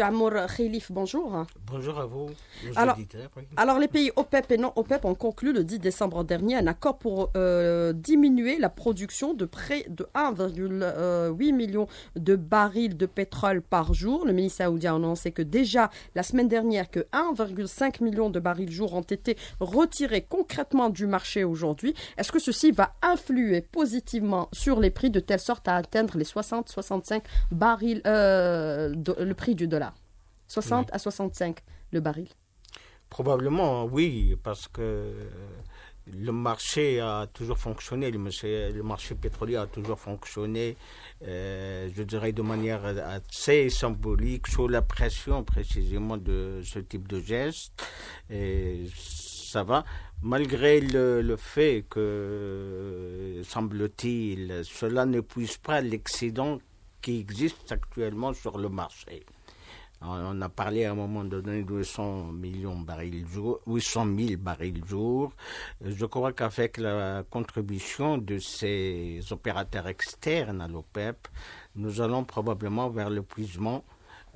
Amour Khalif, bonjour. Bonjour à vous. Alors, les pays OPEP e et non OPEP e ont conclu le 10 décembre dernier un accord pour euh, diminuer la production de près de 1,8 million de barils de pétrole par jour. Le ministre saoudien a annoncé que déjà la semaine dernière que 1,5 million de barils jour ont été retirés concrètement du marché aujourd'hui. Est-ce que ceci va influer positivement sur les prix de telle sorte à atteindre les 60-65 barils euh, le prix du dollar 60 à 65 le baril. Probablement, oui, parce que euh, le marché a toujours fonctionné, le marché, pétrolier a toujours fonctionné, euh, je dirais de manière assez symbolique, sous la pression précisément de ce type de geste. Et ça va, malgré le, le fait que, euh, semble-t-il, cela ne puisse pas l'excédent qui existe actuellement sur le marché. On a parlé à un moment donné de 200 millions barils jour, 800 000 barils jour. Je crois qu'avec la contribution de ces opérateurs externes à l'OPEP, e nous allons probablement vers l'épuisement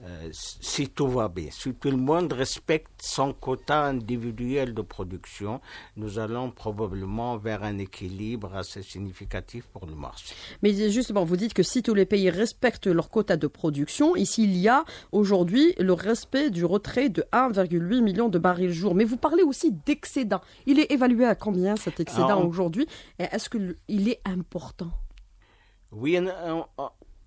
euh, si tout va bien, si tout le monde respecte son quota individuel de production, nous allons probablement vers un équilibre assez significatif pour le marché. Mais justement, vous dites que si tous les pays respectent leur quota de production, ici il y a aujourd'hui le respect du retrait de 1,8 million de barils jour. Mais vous parlez aussi d'excédent. Il est évalué à combien cet ah, excédent aujourd'hui Est-ce qu'il est important oui,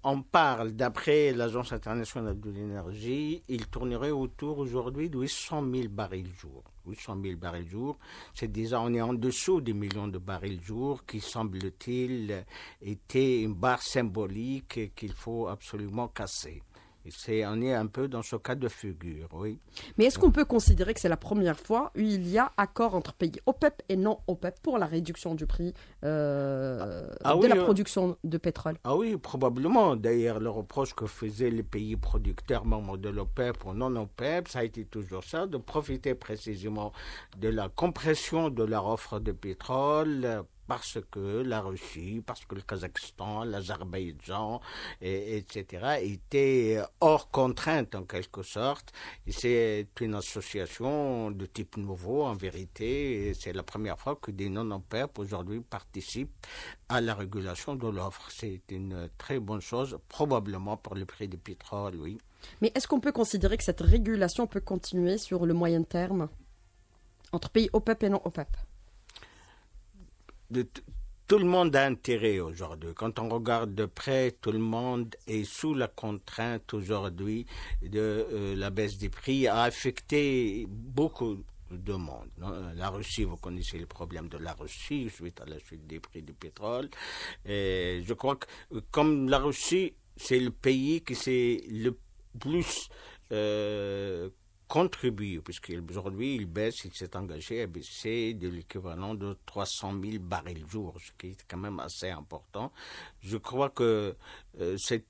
on parle, d'après l'Agence internationale de l'énergie, il tournerait autour aujourd'hui de 800 000 barils jour. 800 000 barils jour, c'est déjà, on est en dessous des millions de barils jour qui, semble-t-il, était une barre symbolique qu'il faut absolument casser. C'est, on est un peu dans ce cas de figure, oui. Mais est-ce qu'on peut considérer que c'est la première fois où il y a accord entre pays OPEP et non OPEP pour la réduction du prix euh, ah de la euh, production de pétrole Ah oui, probablement. D'ailleurs, le reproche que faisaient les pays producteurs membres de l'OPEP ou non OPEP, ça a été toujours ça, de profiter précisément de la compression de leur offre de pétrole parce que la Russie, parce que le Kazakhstan, l'Azerbaïdjan, et, etc., étaient hors contrainte en quelque sorte. C'est une association de type nouveau, en vérité. C'est la première fois que des non-OPEP aujourd'hui participent à la régulation de l'offre. C'est une très bonne chose, probablement pour le prix du pétrole, oui. Mais est-ce qu'on peut considérer que cette régulation peut continuer sur le moyen terme entre pays OPEP et non OPEP tout le monde a intérêt aujourd'hui. Quand on regarde de près, tout le monde est sous la contrainte aujourd'hui de euh, la baisse des prix a affecté beaucoup de monde. Euh, la Russie, vous connaissez le problèmes de la Russie suite à la chute des prix du pétrole. je crois que comme la Russie, c'est le pays qui s'est le plus euh, contribue, puisqu'aujourd'hui, il baisse, il s'est engagé à baisser de l'équivalent de 300 000 barils jour, ce qui est quand même assez important. Je crois que euh, c'est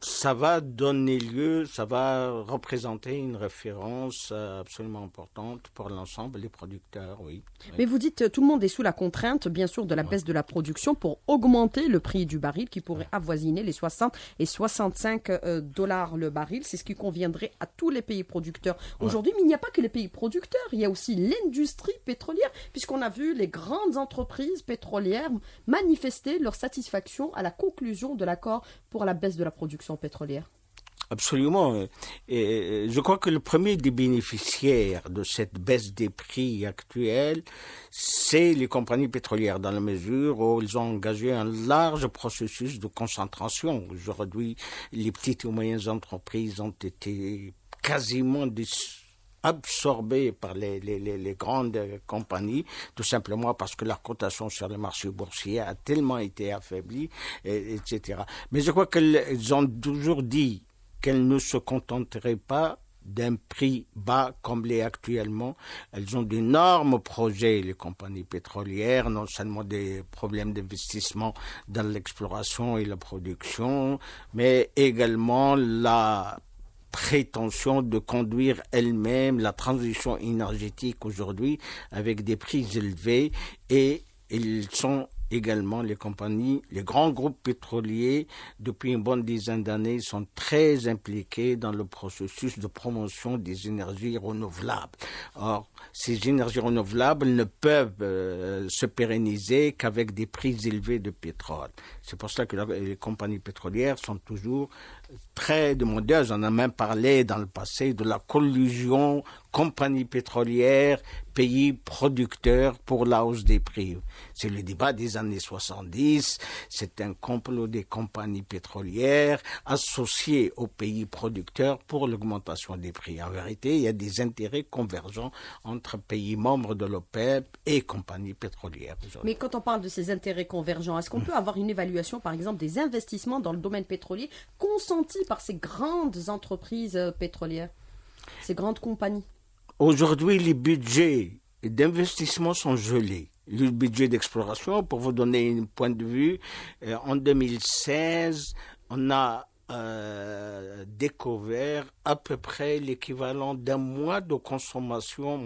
ça va donner lieu, ça va représenter une référence euh, absolument importante pour l'ensemble des producteurs, oui. Mais vous dites euh, tout le monde est sous la contrainte, bien sûr, de la baisse de la production pour augmenter le prix du baril qui pourrait avoisiner les 60 et 65 euh, dollars le baril. C'est ce qui conviendrait à tous les pays producteurs. Aujourd'hui, mais il n'y a pas que les pays producteurs, il y a aussi l'industrie pétrolière, puisqu'on a vu les grandes entreprises pétrolières manifester leur satisfaction à la conclusion de l'accord pour la baisse de la production pétrolière. Absolument. Et je crois que le premier des bénéficiaires de cette baisse des prix actuelle, c'est les compagnies pétrolières, dans la mesure où ils ont engagé un large processus de concentration. Aujourd'hui, les petites et moyennes entreprises ont été quasiment des absorbés par les, les, grandes compagnies, tout simplement parce que leur cotation sur le marché boursier a tellement été affaiblie, et, etc. Mais je crois qu'elles ont toujours dit qu'elles ne se contenteraient pas d'un prix bas comme l'est actuellement. Elles ont d'énormes projets, les compagnies pétrolières, non seulement des problèmes d'investissement dans l'exploration et la production, mais également la prétention de conduire elle-même la transition énergétique aujourd'hui avec des prix élevés et ils sont également les compagnies, les grands groupes pétroliers, depuis une bonne dizaine d'années, sont très impliqués dans le processus de promotion des énergies renouvelables. Or, ces énergies renouvelables ne peuvent euh, se pérenniser qu'avec des prix élevés de pétrole. C'est pour cela que les compagnies pétrolières sont toujours très demandeuse. J'en a même parlé dans le passé de la collusion compagnie pétrolière, pays producteur pour la hausse des prix. C'est le débat des années 70. C'est un complot des compagnies pétrolières associées aux pays producteurs pour l'augmentation des prix. En vérité, il y a des intérêts convergents entre pays membres de l'OPEP et compagnies pétrolières. Mais quand on parle de ces intérêts convergents, est-ce qu'on peut avoir une évaluation, par exemple, des investissements dans le domaine pétrolier consentis par ces grandes entreprises euh, pétrolières, ces grandes compagnies Aujourd'hui, les budgets d'investissement sont gelés. Le budget d'exploration, pour vous donner un point de vue, euh, en 2016, on a euh, découvert à peu près l'équivalent d'un mois de consommation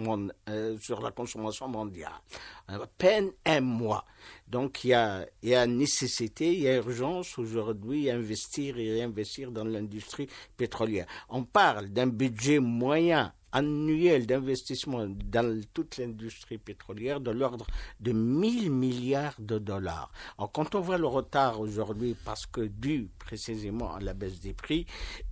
euh, sur la consommation mondiale. À peine un mois. Donc il y a, nécessité, il y a urgence aujourd'hui investir et réinvestir dans l'industrie pétrolière. On parle d'un budget moyen annuel d'investissement dans toute l'industrie pétrolière de l'ordre de 1000 milliards de dollars. quand on voit le retard aujourd'hui, parce que dû précisément à la baisse des prix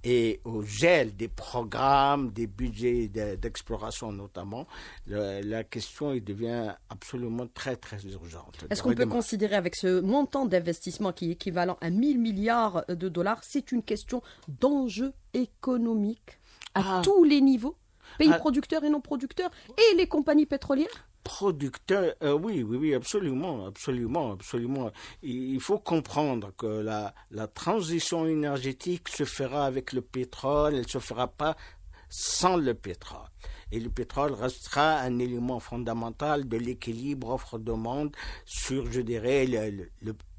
et au gel des programmes, des budgets d'exploration notamment, la question il devient absolument très très urgente. Est-ce qu'on peut considérer avec ce montant d'investissement qui est équivalent à 1000 milliards de dollars, c'est une question d'enjeu économique à ah. tous les niveaux Pays ah. producteurs et non producteurs et les compagnies pétrolières Producteurs, euh, oui, oui, oui, absolument, absolument, absolument. Il faut comprendre que la, transition énergétique se fera avec le pétrole, elle ne se fera pas sans le pétrole et le pétrole restera un élément fondamental de l'équilibre offre-demande sur, je dirais, le,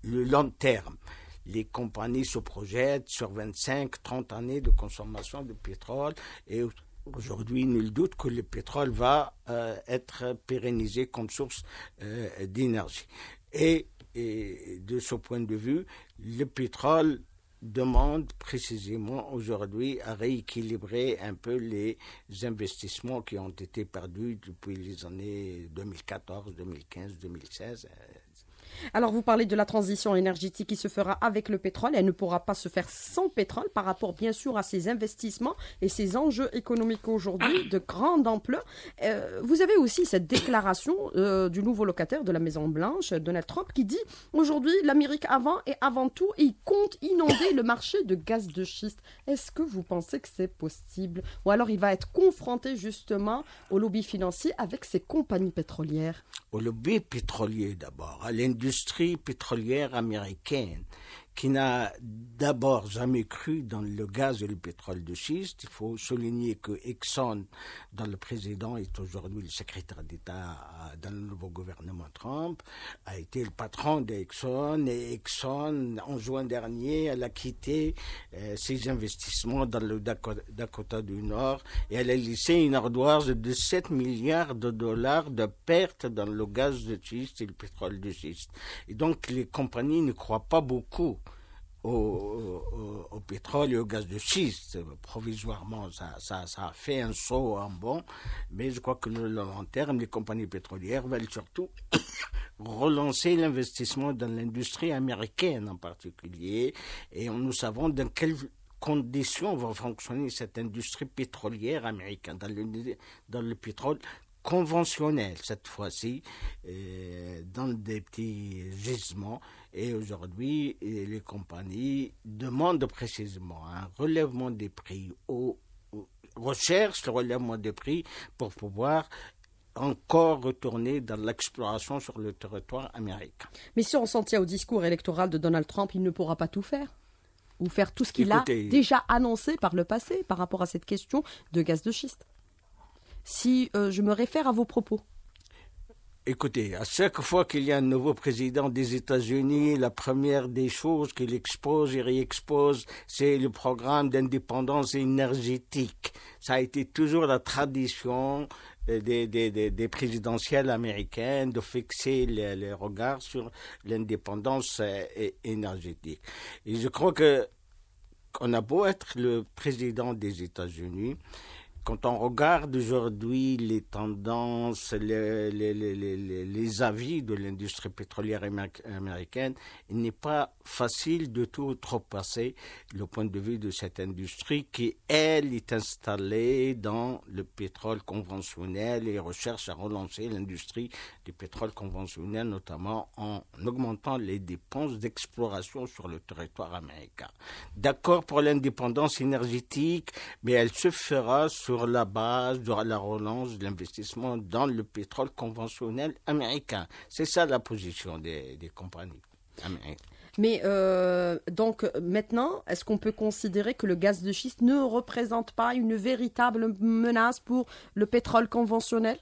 le, long terme. Les compagnies se projettent sur 25-30 années de consommation de pétrole et Aujourd'hui, nul doute que le pétrole va euh, être pérennisé comme source euh, d'énergie. et, de ce point de vue, le pétrole demande précisément aujourd'hui à rééquilibrer un peu les investissements qui ont été perdus depuis les années 2014, 2015, 2016, alors, vous parlez de la transition énergétique qui se fera avec le pétrole. Elle ne pourra pas se faire sans pétrole par rapport, bien sûr, à ses investissements et ses enjeux économiques aujourd'hui de grande ampleur. Euh, vous avez aussi cette déclaration euh, du nouveau locataire de la Maison Blanche, Donald Trump, qui dit aujourd'hui l'Amérique avant et avant tout, il compte inonder le marché de gaz de schiste. Est-ce que vous pensez que c'est possible Ou alors il va être confronté justement au lobby financier avec ses compagnies pétrolières Au lobby pétrolier d'abord, à l'industrie industrie pétrolière américaine qui n'a d'abord jamais cru dans le gaz et le pétrole de schiste. Il faut souligner que Exxon, dans le président est aujourd'hui le secrétaire d'État dans le nouveau gouvernement Trump, a été le patron d'Exxon et Exxon, en juin dernier, elle a quitté euh, ses investissements dans le Dakota, Dakota, du Nord et elle a laissé une ardoise de 7 milliards de dollars de pertes dans le gaz de schiste et le pétrole de schiste. Et donc les compagnies ne croient pas beaucoup au, pétrole et au gaz de schiste. Provisoirement, ça, ça, a fait un saut en bon, mais je crois que le long terme, les compagnies pétrolières veulent surtout relancer l'investissement dans l'industrie américaine en particulier, et nous savons dans quelles conditions va fonctionner cette industrie pétrolière américaine, dans le, dans le pétrole conventionnel cette fois-ci, euh, dans des petits gisements et aujourd'hui, les compagnies demandent précisément un relèvement des prix ou recherchent le relèvement des prix pour pouvoir encore retourner dans l'exploration sur le territoire américain. Mais si on s'en tient au discours électoral de Donald Trump, il ne pourra pas tout faire ou faire tout ce qu'il a déjà annoncé par le passé par rapport à cette question de gaz de schiste. Si euh, je me réfère à vos propos, Écoutez, à chaque fois qu'il y a un nouveau président des États-Unis, la première des choses qu'il expose et réexpose, c'est le programme d'indépendance énergétique. Ça a été toujours la tradition euh, des, présidentielles américaines de fixer les, les regards sur l'indépendance euh, énergétique. Et je crois que on a beau être le président des États-Unis, quand on regarde aujourd'hui les tendances, les, avis de l'industrie pétrolière américaine, il n'est pas facile de tout trop passer le point de vue de cette industrie qui, elle, est installée dans le pétrole conventionnel et recherche à relancer l'industrie du pétrole conventionnel, notamment en augmentant les dépenses d'exploration sur le territoire américain. D'accord pour l'indépendance énergétique, mais elle se fera sur la base de la relance de l'investissement dans le pétrole conventionnel américain. C'est ça la position des, compagnies américaines. Mais euh, donc maintenant, est-ce qu'on peut considérer que le gaz de schiste ne représente pas une véritable menace pour le pétrole conventionnel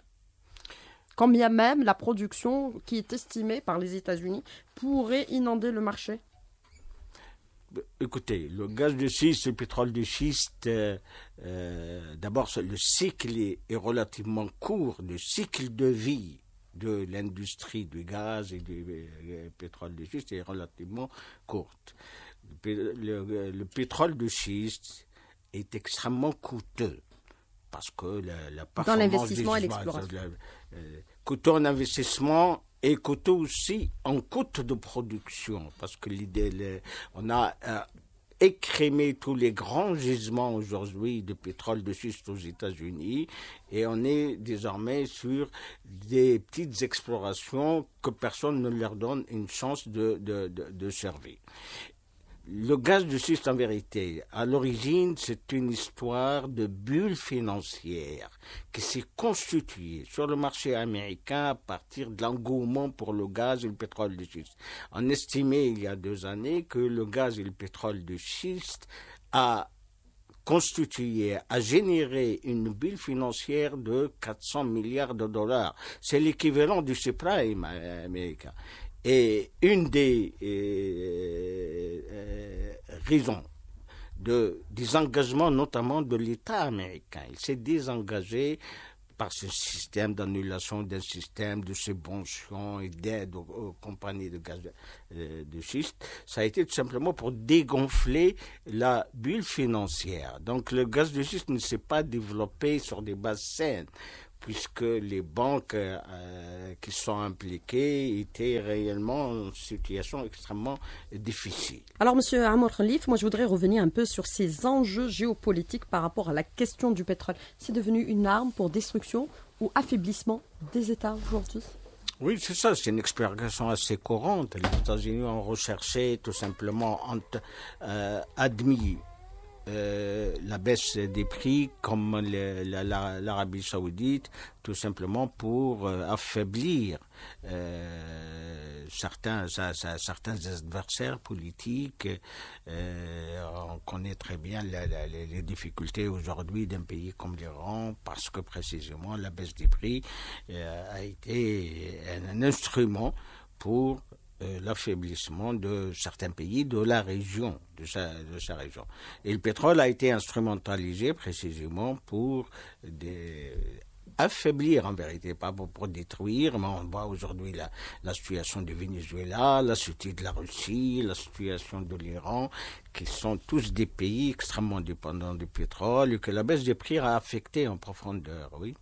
Quand bien même la production qui est estimée par les États-Unis pourrait inonder le marché euh, écoutez, le gaz de schiste, le pétrole de schiste, euh, euh, d'abord le cycle est, relativement court, le cycle de vie de l'industrie du gaz et du pétrole de schiste est relativement courte. Le, pétrole de schiste est extrêmement coûteux parce que la, la performance dans l'investissement et l'exploration en investissement et côté aussi en coût de production, parce que l'idée, on a euh, écrémé tous les grands gisements aujourd'hui de pétrole de schiste aux États-Unis et on est désormais sur des petites explorations que personne ne leur donne une chance de, de, de, de servir. Le gaz de schiste, en vérité, à l'origine, c'est une histoire de bulle financière qui s'est constituée sur le marché américain à partir de l'engouement pour le gaz et le pétrole de schiste. On estimait il y a deux années que le gaz et le pétrole de schiste a constitué, a généré une bulle financière de 400 milliards de dollars. C'est l'équivalent du subprime américain. Et une des euh, euh, raisons de, des engagements notamment de l'État américain, il s'est désengagé par ce système d'annulation d'un système de subvention et d'aide aux, compagnies de gaz euh, de schiste, ça a été tout simplement pour dégonfler la bulle financière. Donc le gaz de schiste ne s'est pas développé sur des bases saines puisque les banques euh, qui sont impliquées étaient réellement en situation extrêmement difficile. Alors, Monsieur Amor Khalif, moi je voudrais revenir un peu sur ces enjeux géopolitiques par rapport à la question du pétrole. C'est devenu une arme pour destruction ou affaiblissement des États aujourd'hui oui, c'est ça, c'est une expérience assez courante. Les États-Unis ont recherché tout simplement, ont euh, admis euh, la baisse des prix comme l'Arabie saoudite, tout simplement pour euh, affaiblir euh, certains, adversaires politiques. on connaît très bien les difficultés aujourd'hui d'un pays comme l'Iran parce que précisément la baisse des prix a été un instrument pour euh, l'affaiblissement de certains pays de la région, de sa, de région. Et le pétrole a été instrumentalisé précisément pour affaiblir en vérité, pas pour, détruire, mais on voit aujourd'hui la, la situation du Venezuela, la situation de la Russie, la situation de l'Iran, qui sont tous des pays extrêmement dépendants du pétrole et que la baisse des prix a affecté en profondeur, oui.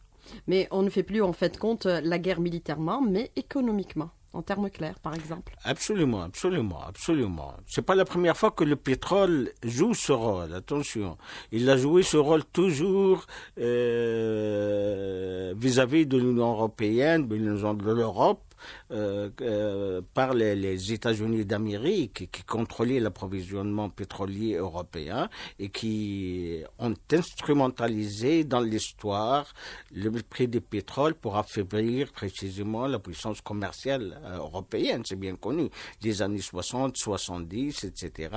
Mais on ne fait plus en fait compte la guerre militairement, mais économiquement en termes clairs, par exemple. Absolument, absolument, absolument. C'est pas la première fois que le pétrole joue ce rôle. Attention, il a joué ce rôle toujours euh, vis-à-vis -vis de l'Union européenne, de l'Europe, euh, euh, par les, les États-Unis d'Amérique qui contrôlaient l'approvisionnement pétrolier européen et qui ont instrumentalisé dans l'histoire le prix du pétrole pour affaiblir précisément la puissance commerciale euh, européenne. C'est bien connu. Des années 60, 70, etc.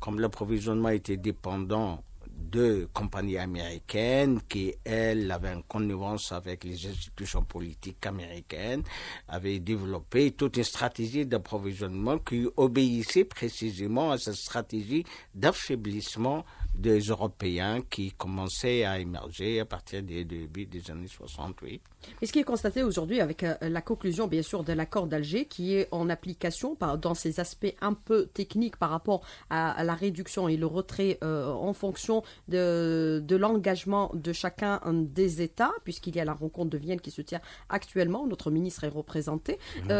Comme l'approvisionnement était dépendant deux compagnies américaines qui, elles, avaient une connivence avec les institutions politiques américaines, avaient développé toute une stratégie d'approvisionnement qui obéissait précisément à cette stratégie d'affaiblissement des Européens qui commençait à émerger à partir des débuts des années 68. Mais ce qui est constaté aujourd'hui avec euh, la conclusion, bien sûr, de l'accord d'Alger, qui est en application dans ses aspects un peu techniques par rapport à, la réduction et le retrait euh, en fonction de, de l'engagement de chacun euh, des États, puisqu'il y a la rencontre de Vienne qui se tient actuellement, notre ministre est représenté. Mmh.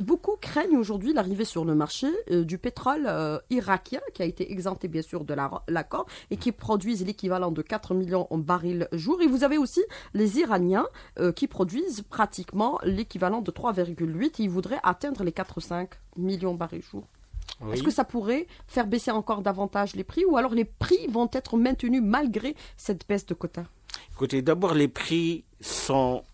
beaucoup craignent aujourd'hui l'arrivée sur le marché du pétrole irakien, qui a été exempté, bien sûr, de l'accord, et qui produisent l'équivalent de 4 millions en barils jour. Et vous avez aussi les Iraniens euh, qui produisent pratiquement l'équivalent de 3,8 et ils voudraient atteindre les 4,5 millions barils jour. Est-ce que ça pourrait faire baisser encore davantage les prix ou alors les prix vont être maintenus malgré cette baisse de quotas Écoutez, d'abord, les prix sont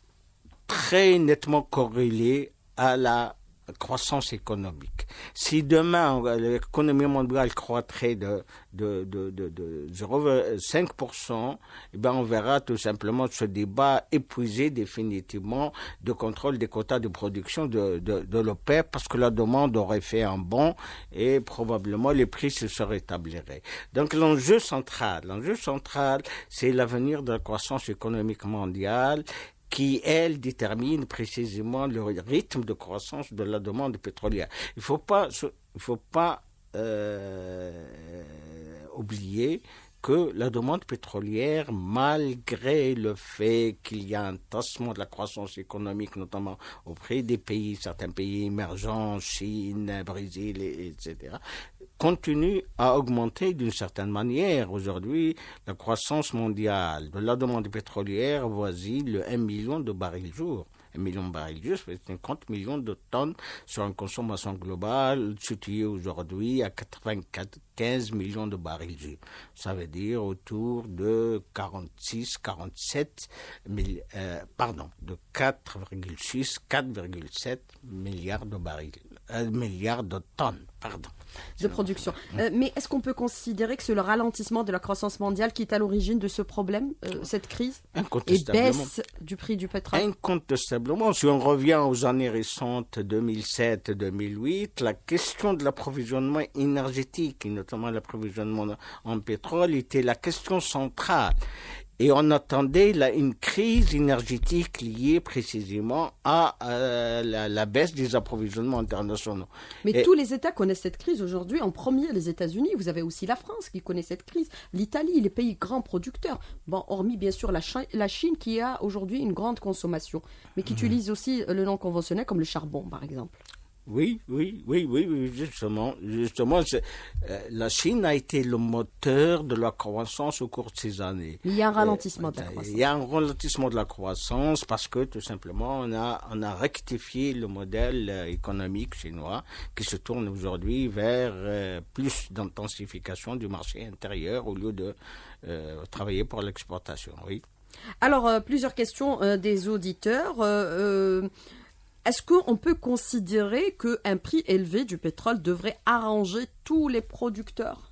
très nettement corrélés à la croissance économique. Si demain l'économie mondiale croîtrait de, de, de, de, 0,5%, eh ben on verra tout simplement ce débat épuisé définitivement de contrôle des quotas de production de, de, de l'OPEP e parce que la demande aurait fait un bond et probablement les prix se rétabliraient. Donc l'enjeu central, l'enjeu central, c'est l'avenir de la croissance économique mondiale qui, elle, détermine précisément le rythme de croissance de la demande pétrolière. Il ne faut pas, il faut pas euh, oublier que la demande pétrolière, malgré le fait qu'il y a un tassement de la croissance économique, notamment auprès des pays, certains pays émergents, Chine, Brésil, etc., continue à augmenter d'une certaine manière. Aujourd'hui, la croissance mondiale de la demande pétrolière voisine le 1 million de barils jour millions de barils 50 millions de tonnes sur une consommation globale située aujourd'hui à 94, 15 millions de barils Ça veut dire autour de 46, 47, euh, pardon, de 4,6, 4,7 milliards de barils, euh, milliards de tonnes. Pardon. De production. Euh, mais est-ce qu'on peut considérer que c'est le ralentissement de la croissance mondiale qui est à l'origine de ce problème, euh, cette crise Et baisse du prix du pétrole Incontestablement. Si on revient aux années récentes, 2007-2008, la question de l'approvisionnement énergétique, et notamment l'approvisionnement en pétrole, était la question centrale. Et on attendait une crise énergétique liée précisément à euh, la, baisse des approvisionnements internationaux. Mais tous les États connaissent cette crise aujourd'hui. En premier, les États-Unis. Vous avez aussi la France qui connaît cette crise. L'Italie, les pays grands producteurs. Bon, hormis bien sûr la, Chine, qui a aujourd'hui une grande consommation, mais qui mhm. utilise aussi le non conventionnel comme le charbon, par exemple. Oui, oui, oui, oui, justement. Justement, euh, la Chine a été le moteur de la croissance au cours de ces années. Il y a un ralentissement de la euh, croissance. Il y a un ralentissement de la croissance parce que tout simplement, on a, on a rectifié le modèle euh, économique chinois qui se tourne aujourd'hui vers plus d'intensification du marché intérieur au lieu de travailler pour l'exportation. Oui. Alors, plusieurs questions des auditeurs. Est-ce qu'on peut considérer qu'un prix élevé du pétrole devrait arranger tous les producteurs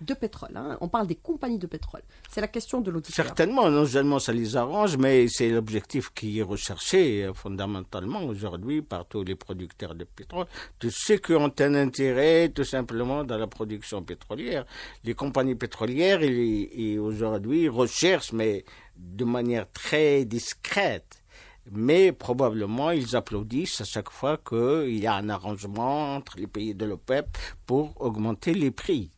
de pétrole. Hein? On parle des compagnies de pétrole. C'est la question de l'auditeur. Certainement, non seulement ça les arrange, mais c'est l'objectif qui est recherché euh, fondamentalement aujourd'hui par tous les producteurs de pétrole, tous ceux qui ont un intérêt tout simplement dans la production pétrolière. Les compagnies pétrolières, aujourd'hui, recherchent, mais de manière très discrète, mais probablement ils applaudissent à chaque fois qu'il y a un arrangement entre les pays de l'OPEP pour augmenter les prix.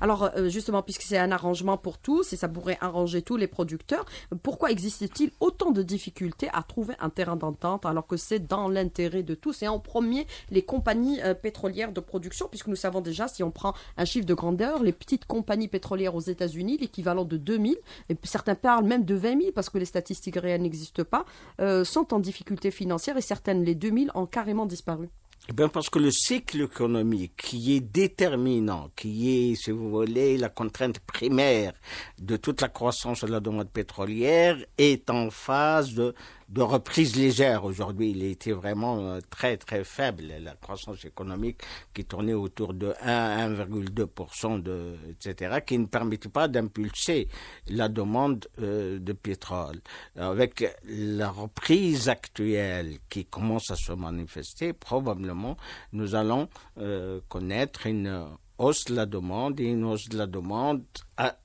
Alors euh, justement, puisque c'est un arrangement pour tous et ça pourrait arranger tous les producteurs, pourquoi existe-t-il autant de difficultés à trouver un terrain d'entente alors que c'est dans l'intérêt de tous et en premier les compagnies euh, pétrolières de production, puisque nous savons déjà, si on prend un chiffre de grandeur, les petites compagnies pétrolières aux États-Unis, l'équivalent de 2000, et certains parlent même de 20 000 parce que les statistiques réelles n'existent pas, euh, sont en difficulté financière et certaines, les 2000, ont carrément disparu. Eh parce que le cycle économique qui est déterminant, qui est, si vous voulez, la contrainte primaire de toute la croissance de la demande pétrolière, est en phase de de reprise légère aujourd'hui. Il était vraiment euh, très très faible, la croissance économique qui tournait autour de 1, 1,2%, etc., qui ne permettait pas d'impulser la demande euh, de pétrole. Avec la reprise actuelle qui commence à se manifester, probablement nous allons euh, connaître une hausse de la demande et une hausse de la demande à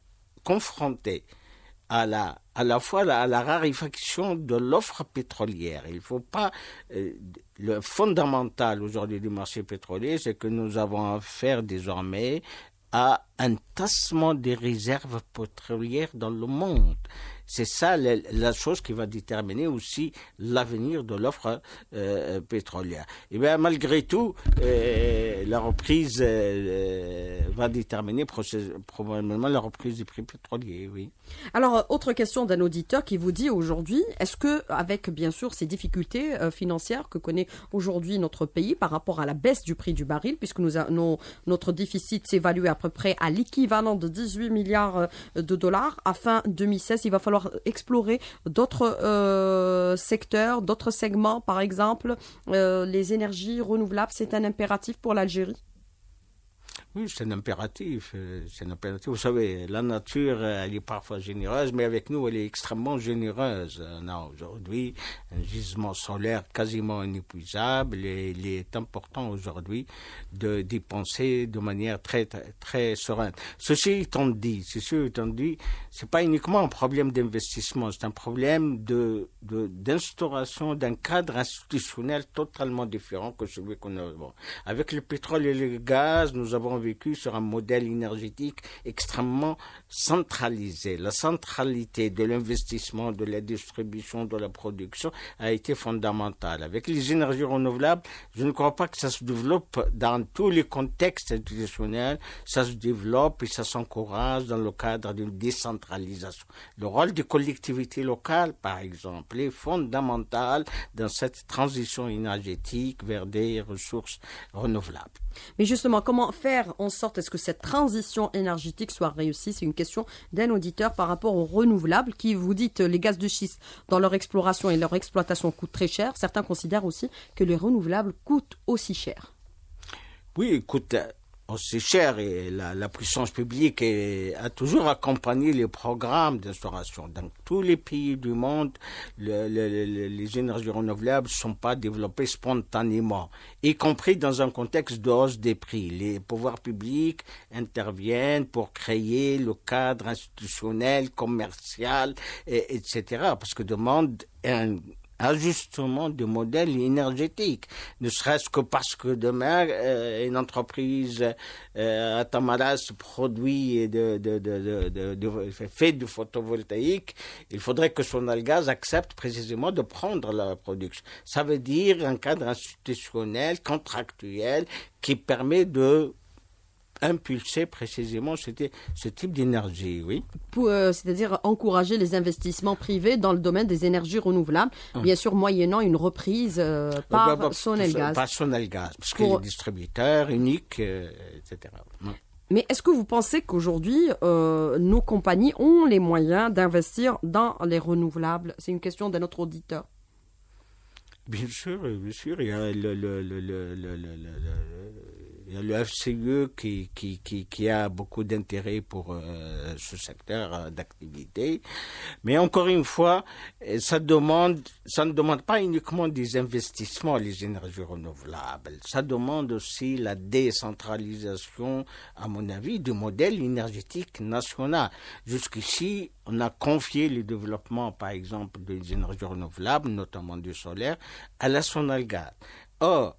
confronter à la, la fois à la raréfaction de l'offre pétrolière. Il faut pas. Euh, le fondamental aujourd'hui du marché pétrolier, c'est que nous avons affaire désormais à un tassement des réserves pétrolières dans le monde. C'est ça la, chose qui va déterminer aussi l'avenir de l'offre euh, euh, pétrolière. Et eh bien malgré tout, euh, la reprise va déterminer probablement la reprise du prix pétrolier, oui. Alors, autre question d'un auditeur qui vous dit aujourd'hui, est-ce que, avec bien sûr ces difficultés financières que connaît aujourd'hui notre pays par rapport à la baisse du prix du baril, puisque nous notre déficit s'évalue à peu près à l'équivalent de 18 milliards de dollars à fin 2016, il va falloir explorer d'autres euh, secteurs, d'autres segments, par exemple euh, les énergies renouvelables, c'est un impératif pour l'Algérie. Oui, c'est un impératif. Euh, c'est un Vous savez, la nature, elle est parfois généreuse, mais avec nous, elle est extrêmement généreuse. On a aujourd'hui un gisement solaire quasiment inépuisable et il est important aujourd'hui de dépenser de manière très, très, sereine. Ceci étant dit, ceci étant dit, c'est pas uniquement un problème d'investissement, c'est un problème de, d'instauration d'un cadre institutionnel totalement différent que celui qu'on a. Avec le pétrole et le gaz, nous avons vécu sur un modèle énergétique extrêmement centralisé. La centralité de l'investissement, de la distribution, de la production a été fondamentale. Avec les énergies renouvelables, je ne crois pas que ça se développe dans tous les contextes institutionnels. Ça se développe et ça s'encourage dans le cadre d'une décentralisation. Le rôle des collectivités locales, par exemple, est fondamental dans cette transition énergétique vers des ressources renouvelables. Mais justement, comment faire en sorte ce que cette transition énergétique soit réussie C'est une question d'un auditeur par rapport aux renouvelables qui, vous dites, les gaz de schiste dans leur exploration et leur exploitation coûtent très cher. Certains considèrent aussi que les renouvelables coûtent aussi cher. Oui, coûtent. Oh, c'est cher et la, puissance publique a toujours accompagné les programmes d'instauration. Dans tous les pays du monde, les énergies renouvelables ne sont pas développées spontanément, y compris dans un contexte de hausse des prix. Les pouvoirs publics interviennent pour créer le cadre institutionnel, commercial, et, etc. Parce que demande un ajustement du modèle énergétique, ne serait-ce que parce que demain, euh, une entreprise à euh, Tamaras produit de, de, de, de, fait du photovoltaïque, il faudrait que son gaz accepte précisément de prendre la production. Ça veut dire un cadre institutionnel, contractuel, qui permet de impulser précisément ce type d'énergie, oui. Euh, c'est-à-dire encourager les investissements privés dans le domaine des énergies renouvelables, ah. bien sûr moyennant une reprise euh, par bah, bah, Sonelgas. parce qu'il est distributeur unique, euh, etc. Mais est-ce que vous pensez qu'aujourd'hui, nos compagnies ont les moyens d'investir dans les renouvelables C'est une question de notre auditeur. Bien sûr, bien sûr. Il y a le, le FCE qui, qui, qui, qui a beaucoup d'intérêt pour euh, ce secteur euh, d'activité. Mais encore une fois, euh, ça, demande, ça ne demande pas uniquement des investissements, les énergies renouvelables. Ça demande aussi la décentralisation, à mon avis, du modèle énergétique national. Jusqu'ici, on a confié le développement, par exemple, des énergies renouvelables, notamment du solaire, à la Sonalgad. Or,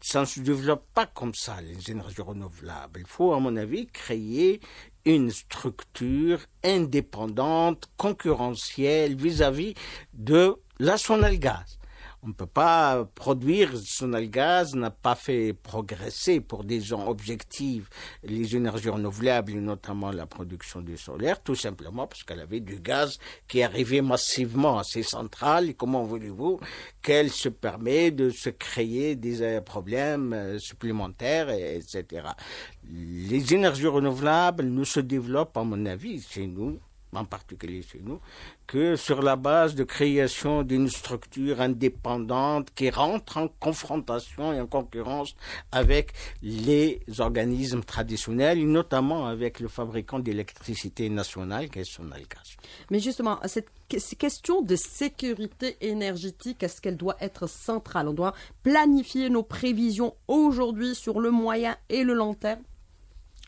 ça ne se développe pas comme ça, les énergies renouvelables. Il faut, à mon avis, créer une structure indépendante, concurrentielle vis-à-vis de la gaz. On ne peut pas produire son gaz n'a pas fait progresser pour des gens objectifs les énergies renouvelables, notamment la production du solaire, tout simplement parce qu'elle avait du gaz qui arrivait massivement à ses centrales. comment voulez-vous qu'elle se permet de se créer des euh, problèmes euh, supplémentaires, etc. Les énergies renouvelables ne se développent, à mon avis, chez nous, en particulier chez nous, que sur la base de création d'une structure indépendante qui rentre en confrontation et en concurrence avec les organismes traditionnels, notamment avec le fabricant d'électricité nationale qui est Sonalgas. Mais justement, cette question de sécurité énergétique, est-ce qu'elle doit être centrale On doit planifier nos prévisions aujourd'hui sur le moyen et le long terme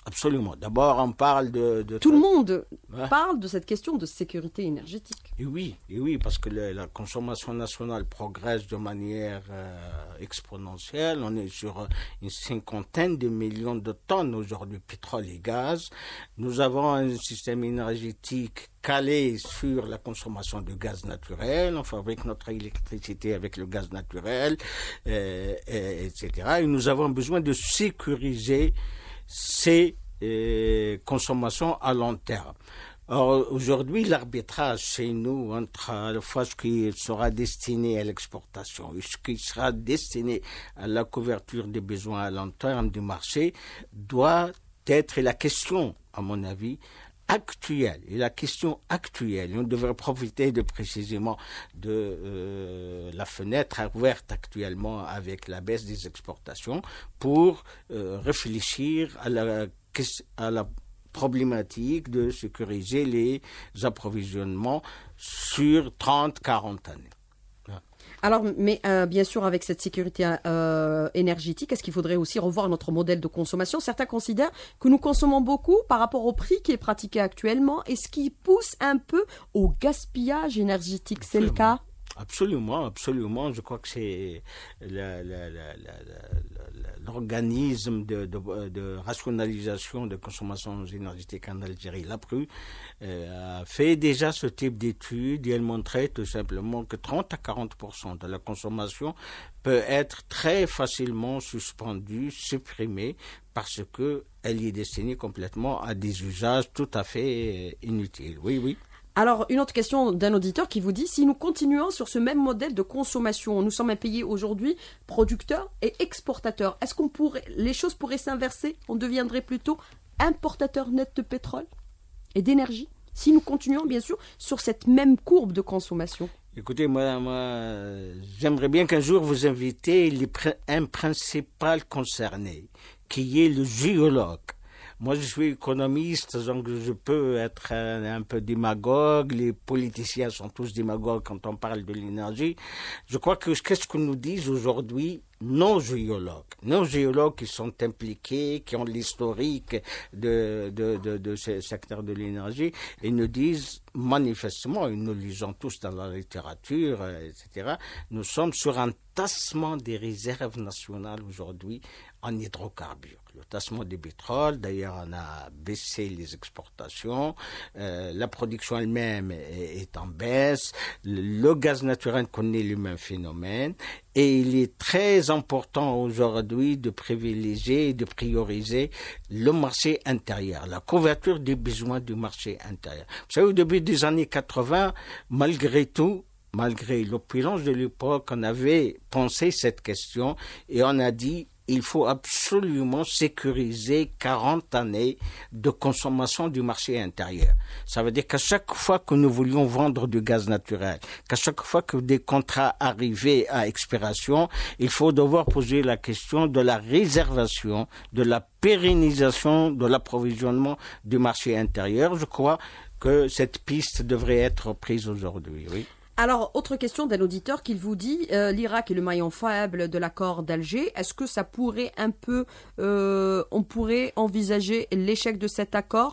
Absolument. D'abord, on parle de, Tout le monde parle de cette question de sécurité énergétique. Et oui, et oui parce que la consommation nationale progresse de manière euh, exponentielle. On est sur euh, une cinquantaine de millions de tonnes aujourd'hui, pétrole et gaz. Nous avons un système énergétique calé sur la consommation de gaz naturel, on fabrique notre électricité avec le gaz naturel, euh, etc. Et nous avons besoin de sécuriser ces euh, consommations à long terme. Aujourd'hui, l'arbitrage chez nous entre ce qui sera destiné à l'exportation et ce qui sera destiné à la couverture des besoins à long terme du marché doit être la question, à mon avis, actuelle et la question actuelle, on devrait profiter de précisément de euh, la fenêtre ouverte actuellement avec la baisse des exportations pour euh, réfléchir à la, à la problématique de sécuriser les approvisionnements sur 30-40 années. Alors, mais euh, bien sûr, avec cette sécurité euh, énergétique, est-ce qu'il faudrait aussi revoir notre modèle de consommation Certains considèrent que nous consommons beaucoup par rapport au prix qui est pratiqué actuellement et ce qui pousse un peu au gaspillage énergétique. C'est le cas Absolument, absolument. Je crois que c'est l'organisme de, rationalisation de consommation énergétique en Algérie, l'APRU, euh, a fait déjà ce type d'études et elle montrait tout simplement que 30 à 40 de la consommation peut être très facilement suspendue, supprimée, parce qu'elle est destinée complètement à des usages tout à fait euh, inutiles. Oui, oui. Alors, une autre question d'un auditeur qui vous dit si nous continuons sur ce même modèle de consommation, nous sommes un pays aujourd'hui producteur et exportateur. Est-ce qu'on les choses pourraient s'inverser On deviendrait plutôt importateur net de pétrole et d'énergie si nous continuons, bien sûr, sur cette même courbe de consommation. Écoutez, moi, j'aimerais bien qu'un jour vous invitez un principal concerné, qui est le géologue moi, je suis économiste, donc je peux être un, peu démagogue. Les politiciens sont tous démagogues quand on parle de l'énergie. Je crois que qu'est-ce que nous disent aujourd'hui nos géologues, nos géologues qui sont impliqués, qui ont l'historique de, de, de, de, ce secteur de l'énergie, ils nous disent manifestement, et nous lisons tous dans la littérature, euh, etc., nous sommes sur un tassement des réserves nationales aujourd'hui en hydrocarbures. Le tassement du pétrole, d'ailleurs, on a baissé les exportations, euh, la production elle-même est, en baisse, le gaz naturel connaît le même phénomène, et il est très important aujourd'hui de privilégier, de prioriser le marché intérieur, la couverture des besoins du marché intérieur. Vous savez, au début des années 80, malgré tout, malgré l'opulence de l'époque, on avait pensé cette question et on a dit il faut absolument sécuriser 40 années de consommation du marché intérieur. Ça veut dire qu'à chaque fois que nous voulions vendre du gaz naturel, qu'à chaque fois que des contrats arrivaient à expiration, il faut devoir poser la question de la réservation, de la pérennisation de l'approvisionnement du marché intérieur. Je crois que cette piste devrait être prise aujourd'hui, oui. Alors, autre question d'un auditeur qui vous dit euh, l'Irak est le maillon faible de l'accord d'Alger. Est-ce que ça pourrait un peu, euh, on pourrait envisager l'échec de cet accord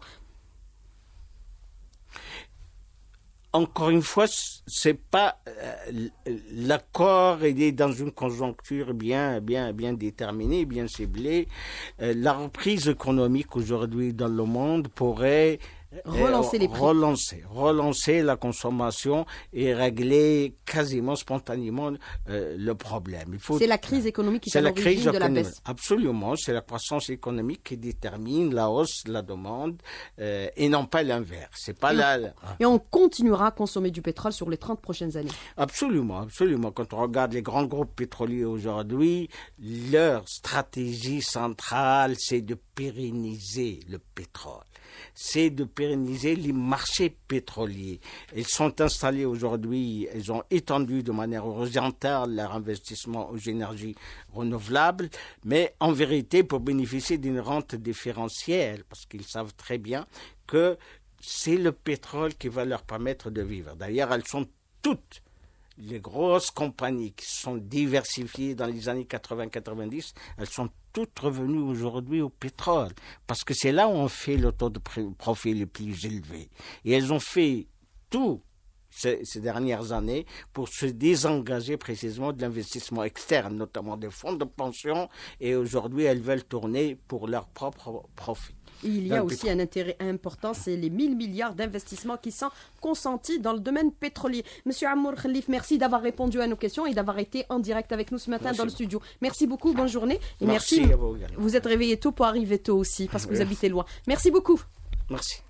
Encore une fois, c'est pas euh, l'accord. est dans une conjoncture bien, bien, bien déterminée, bien ciblée. la reprise économique aujourd'hui dans le monde pourrait relancer les prix. Relancer, la consommation et régler quasiment spontanément euh, le problème. Il faut... C'est la crise économique qui est, la crise de Absolument, c'est la croissance économique qui détermine la hausse de la demande euh, et non pas l'inverse. C'est pas et, ah. et on continuera à consommer du pétrole sur les 30 prochaines années. Absolument, absolument. Quand on regarde les grands groupes pétroliers aujourd'hui, leur stratégie centrale, c'est de pérenniser le pétrole c'est de pérenniser les marchés pétroliers. Ils sont installés aujourd'hui, ils ont étendu de manière horizontale leur investissement aux énergies renouvelables, mais en vérité pour bénéficier d'une rente différentielle, parce qu'ils savent très bien que c'est le pétrole qui va leur permettre de vivre. D'ailleurs, elles sont toutes les grosses compagnies qui sont diversifiées dans les années 80-90, elles sont toutes revenues aujourd'hui au pétrole, parce que c'est là où on fait le taux de profit le plus élevé. Et elles ont fait tout ces, ces, dernières années pour se désengager précisément de l'investissement externe, notamment des fonds de pension, et aujourd'hui elles veulent tourner pour leur propre profit il y a aussi un intérêt important, c'est les 1000 milliards d'investissements qui sont consentis dans le domaine pétrolier. Monsieur Amour Khalif, merci d'avoir répondu à nos questions et d'avoir été en direct avec nous ce matin dans le studio. Merci beaucoup, bonne journée. merci. Vous, vous êtes réveillé tôt pour arriver tôt aussi, parce que vous habitez loin. Merci beaucoup. Merci.